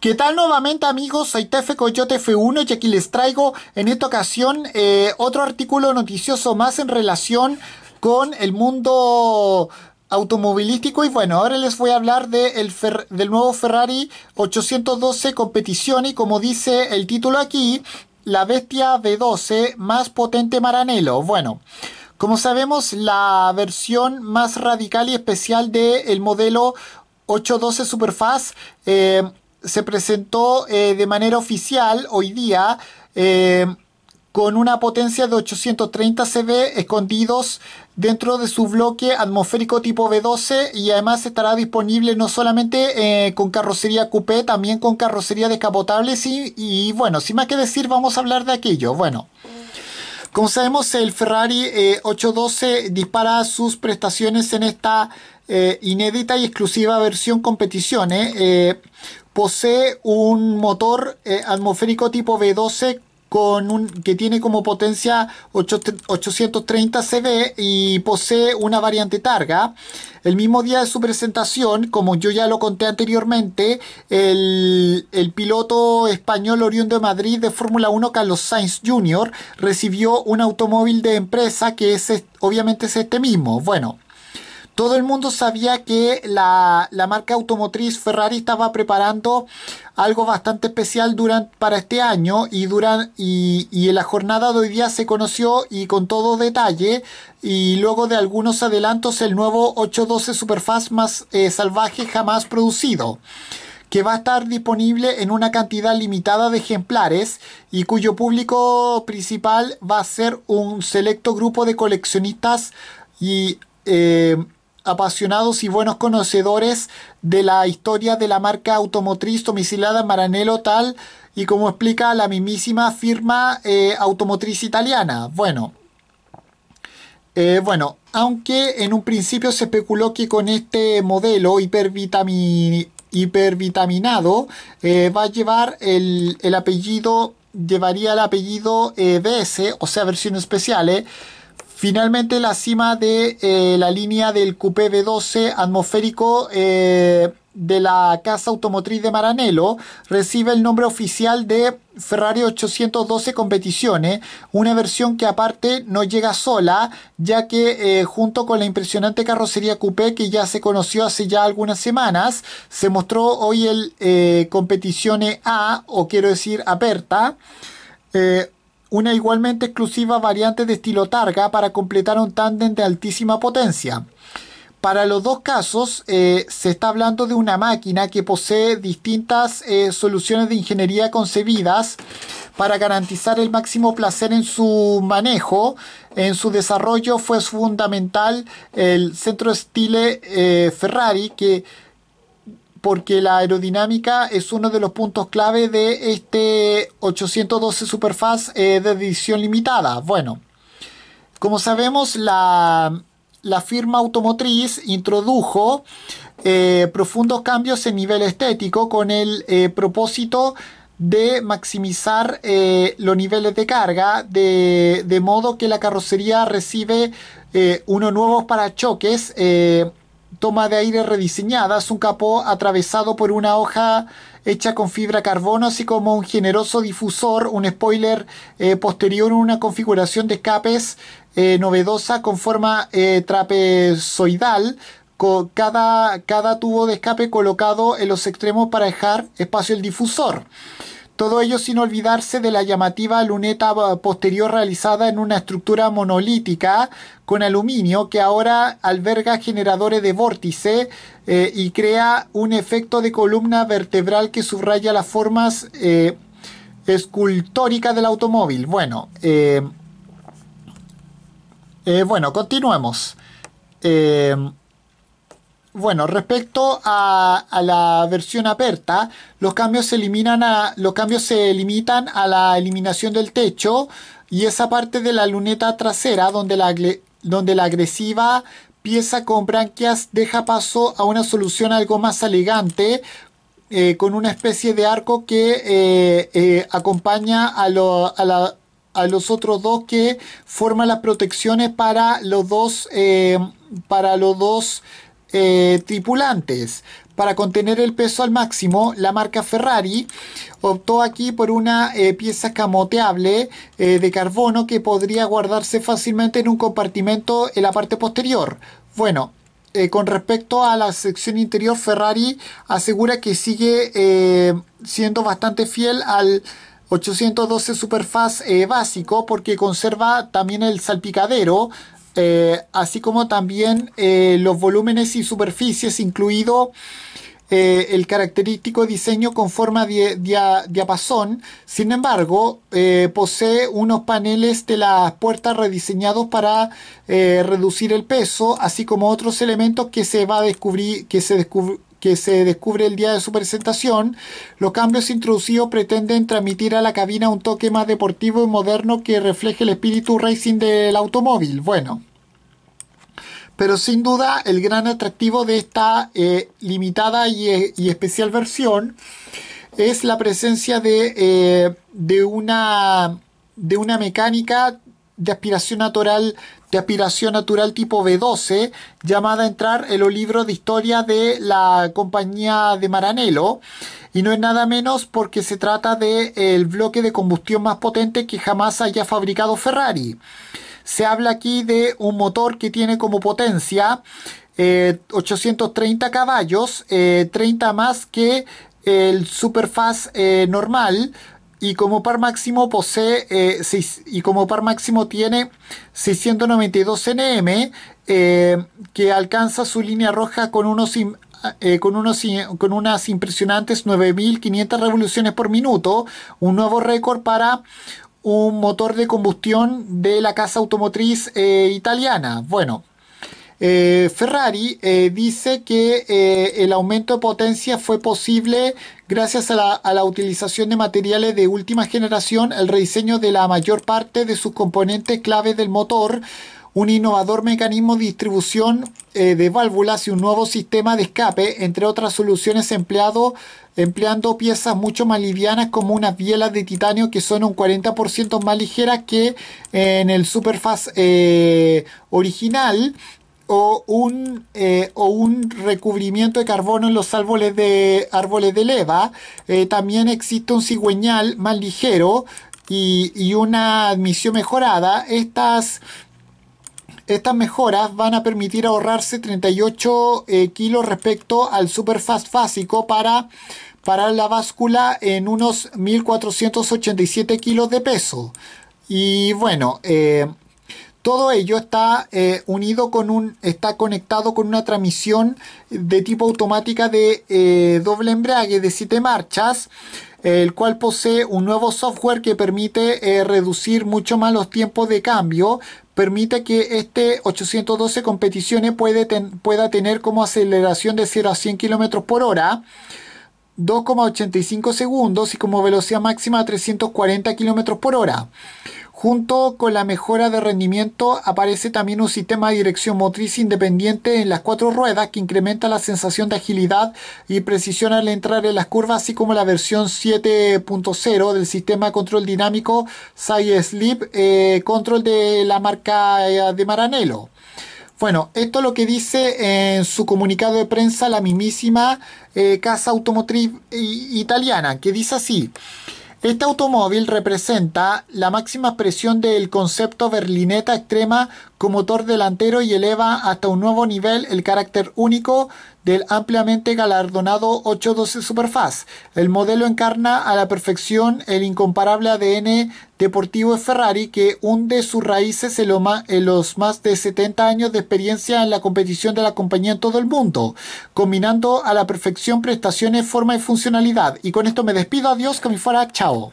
¿Qué tal nuevamente amigos? Soy Tefe Coyote F1 y aquí les traigo en esta ocasión eh, otro artículo noticioso más en relación con el mundo automovilístico y bueno, ahora les voy a hablar de del nuevo Ferrari 812 competición y como dice el título aquí, la bestia de 12 más potente maranelo. Bueno, como sabemos, la versión más radical y especial del modelo 812 Superfast eh, se presentó eh, de manera oficial hoy día eh, con una potencia de 830 CV escondidos dentro de su bloque atmosférico tipo B12 y además estará disponible no solamente eh, con carrocería coupé, también con carrocería descapotable y, y bueno, sin más que decir vamos a hablar de aquello. Bueno. Como sabemos, el Ferrari 812 dispara sus prestaciones en esta inédita y exclusiva versión competición posee un motor eh, atmosférico tipo V12 con un, que tiene como potencia 830 CV y posee una variante targa. El mismo día de su presentación, como yo ya lo conté anteriormente, el, piloto español oriundo de Madrid de Fórmula 1, Carlos Sainz Jr., recibió un automóvil de empresa que es obviamente es este mismo. Bueno, todo el mundo sabía que la, marca automotriz Ferrari estaba preparando algo bastante especial durante, para este año y, duran, y, en la jornada de hoy día se conoció y con todo detalle y luego de algunos adelantos el nuevo 812 Superfast más eh, salvaje jamás producido que va a estar disponible en una cantidad limitada de ejemplares y cuyo público principal va a ser un selecto grupo de coleccionistas y eh, apasionados y buenos conocedores de la historia de la marca automotriz domicilada Maranello, tal y como explica la mismísima firma eh, automotriz italiana. Bueno, eh, bueno, aunque en un principio se especuló que con este modelo hipervitaminado eh, va a llevar el, el, apellido, llevaría el apellido BS, o sea, versiones especiales Finalmente, la cima de eh, la línea del Coupé B12 atmosférico eh, de la casa automotriz de Maranello recibe el nombre oficial de Ferrari 812 Competiciones, una versión que aparte no llega sola, ya que eh, junto con la impresionante carrocería coupé que ya se conoció hace ya algunas semanas, se mostró hoy el eh, Competizione A, o quiero decir Aperta una igualmente exclusiva variante de estilo targa para completar un tándem de altísima potencia. Para los dos casos eh, se está hablando de una máquina que posee distintas eh, soluciones de ingeniería concebidas para garantizar el máximo placer en su manejo. En su desarrollo fue fundamental el centro Stile eh, Ferrari que porque la aerodinámica es uno de los puntos clave de este 812 Superfast eh, de edición limitada. Bueno, como sabemos, la, firma automotriz introdujo eh, profundos cambios en nivel estético con el eh, propósito de maximizar los niveles de carga, de, de, modo que la carrocería recibe unos nuevos parachoques toma de aire rediseñada, es un capó atravesado por una hoja hecha con fibra carbono, así como un generoso difusor, un spoiler posterior eh, posterior, una configuración de escapes eh, novedosa con forma eh, trapezoidal. Con cada, cada tubo de escape colocado en los extremos para dejar espacio al difusor. Todo ello sin olvidarse de la llamativa luneta ah, posterior realizada en una estructura monolítica con aluminio que ahora alberga generadores de vórtice eh, y crea un efecto de columna vertebral que subraya las formas eh, escultóricas del automóvil. Bueno, eh, bueno, continuemos. Bueno, respecto a, la versión aperta, los cambios se eliminan a, los cambios se limitan a la eliminación del techo y esa parte de la luneta trasera donde la, donde la agresiva pieza con branquias deja paso a una solución algo más elegante eh, con una especie de arco que eh, eh, acompaña a, los otros dos que forman las protecciones para los dos para los dos eh, tripulantes. Para contener el peso al máximo, la marca Ferrari optó aquí por una eh, pieza escamoteable eh, de carbono que podría guardarse fácilmente en un compartimento en la parte posterior. Bueno, con respecto a la sección interior, Ferrari asegura que sigue siendo bastante fiel al 812 Superfast básico porque conserva también el salpicadero eh, así como también eh, los volúmenes y superficies, incluido eh, el característico diseño con forma de diapasón. Sin embargo, posee unos paneles de las puertas rediseñados para reducir el peso, así como otros elementos que se va a descubrir, que que se descubre el día de su presentación, los cambios introducidos pretenden transmitir a la cabina un toque más deportivo y moderno que refleje el espíritu racing del automóvil. Bueno. Pero sin duda el gran atractivo de esta eh, limitada eh, y, especial versión es la presencia eh, de, una, de una mecánica de aspiración natural de aspiración natural tipo B12 llamada a entrar en los libros de historia de la compañía de Maranello y no es nada menos porque se trata del bloque de combustión más potente que jamás haya fabricado Ferrari. Se habla aquí de un motor que tiene como potencia 830 eh, caballos, 30 eh, más que el Superfast eh, normal y como par máximo posee y como par máximo tiene 692 nm que alcanza su línea roja con unos con, unos, con unas impresionantes 9.500 revoluciones por minuto, un nuevo récord para un motor de combustión de la casa automotriz eh, italiana. Bueno, eh, Ferrari eh, dice que el aumento de potencia fue posible gracias a la, a la, utilización de materiales de última generación, el rediseño de la mayor parte de sus componentes clave del motor, un innovador mecanismo de distribución de válvulas y un nuevo sistema de escape, entre otras soluciones empleado empleando piezas mucho más livianas como unas bielas de titanio que son un 40% más ligeras que eh, en el Superfast eh, original o un, eh, o un recubrimiento de carbono en los árboles de, árboles de leva. también existe un cigüeñal más ligero y, una admisión mejorada. Estas estas mejoras van a permitir ahorrarse 38 kilos respecto al Superfast básico para parar la báscula en unos 1.487 kilos de peso. Y bueno, eh, todo ello está eh, unido con un, está conectado con una transmisión de tipo automática de eh, doble embrague de 7 marchas, el cual posee un nuevo software que permite reducir mucho más los tiempos de cambio, permite que este 812 competiciones puede pueda tener como aceleración de 0 a 100 km por hora. 2,85 segundos y como velocidad máxima 340 km por hora. Junto con la mejora de rendimiento aparece también un sistema de dirección motriz independiente en las cuatro ruedas que incrementa la sensación de agilidad y precisión al entrar en las curvas, así como la versión 7.0 del sistema de control dinámico Side eh, Control de la marca eh, de Maranello. Bueno, esto es lo que dice en su comunicado de prensa la mismísima eh, casa automotriz italiana, que dice así. Este automóvil representa la máxima expresión del concepto berlineta extrema con motor delantero y eleva hasta un nuevo nivel el carácter único del ampliamente galardonado 812 Superfast. El modelo encarna a la perfección el incomparable ADN deportivo Ferrari que hunde sus raíces en, loma en, los más de 70 años de experiencia en la competición de la compañía en todo el mundo, combinando a la perfección prestaciones, forma y funcionalidad. Y con esto me despido, adiós, que me fuera, chao.